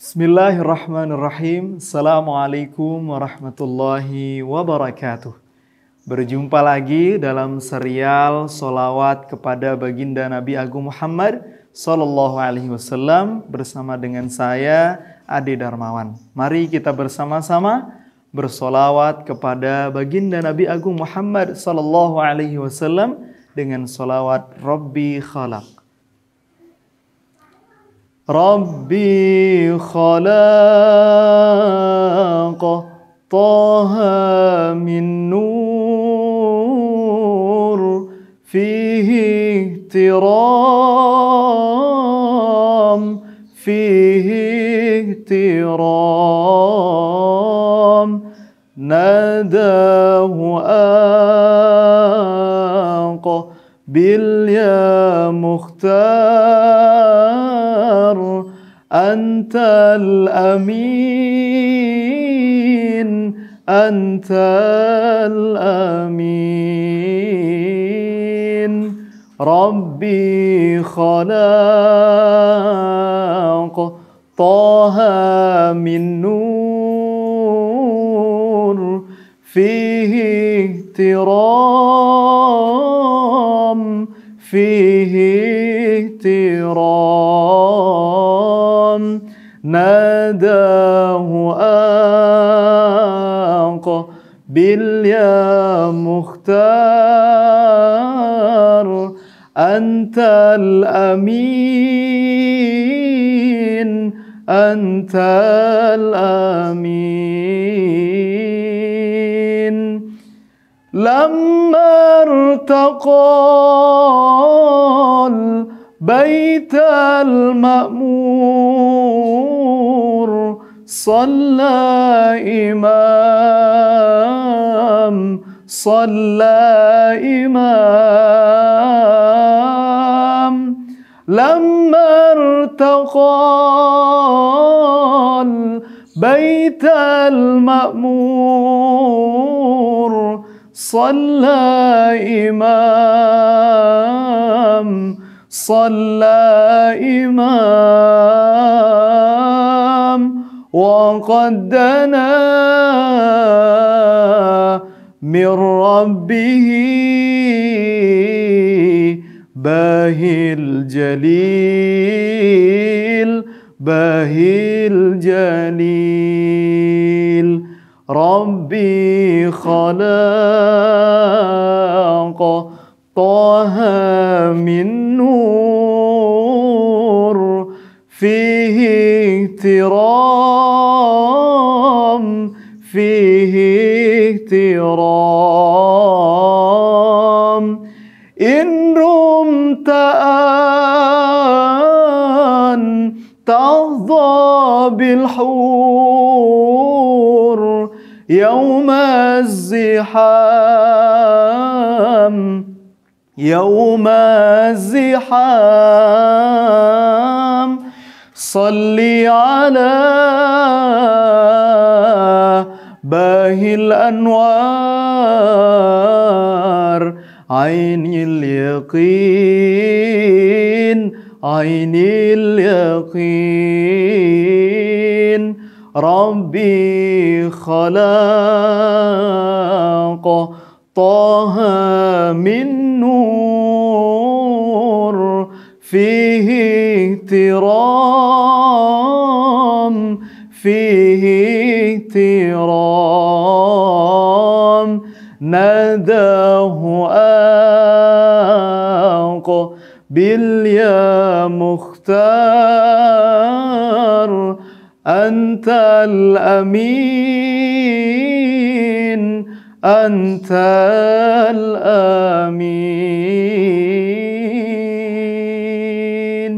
Bismillahirrahmanirrahim. Assalamualaikum warahmatullahi wabarakatuh. Berjumpa lagi dalam serial solawat kepada baginda Nabi Agung Muhammad Sallallahu Alaihi Wasallam bersama dengan saya Ade Darmawan. Mari kita bersama-sama bersolawat kepada baginda Nabi Agung Muhammad Sallallahu Alaihi Wasallam dengan solawat Robbi Khalaq. ربي خلاق طه من نور فيه احترام فيه احترام ناداه آق بل يا مختار أنت الأمين أنت الأمين ربي خلاق طه من نور فيه اهترام فيه اهترام ناداه آق بل يا مختار أنت الأمين أنت الأمين لما ارتقى بيت المأمور صلى إمام صلى إمام لما ارتقى بيت المأمور صلى إمام صلى إمام وقد دنا من ربه باهي الجليل باهي الجليل ربي خلاق طه من نور فيه اهترام فيه اهترام إن رمت أن تحظى بالحور يوم الزحام يوم الزحام صل على باهي الأنوار عين اليقين عين اليقين ربي خلاقه طه من نور فيه ترام فيه ترام نداه آق باليا مختار أنت الأمين أنت الأمين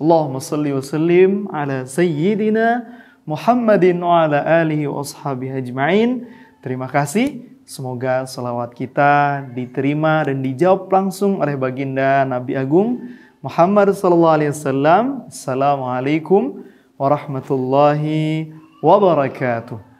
اللهم صل وسلم على سيدنا Muhammadin wa ala alihi wa ashabihi ajma'in. Terima kasih. Semoga selawat kita diterima dan dijawab langsung oleh baginda Nabi Agung Muhammad sallallahu alaihi wasallam. Assalamualaikum warahmatullahi wabarakatuh.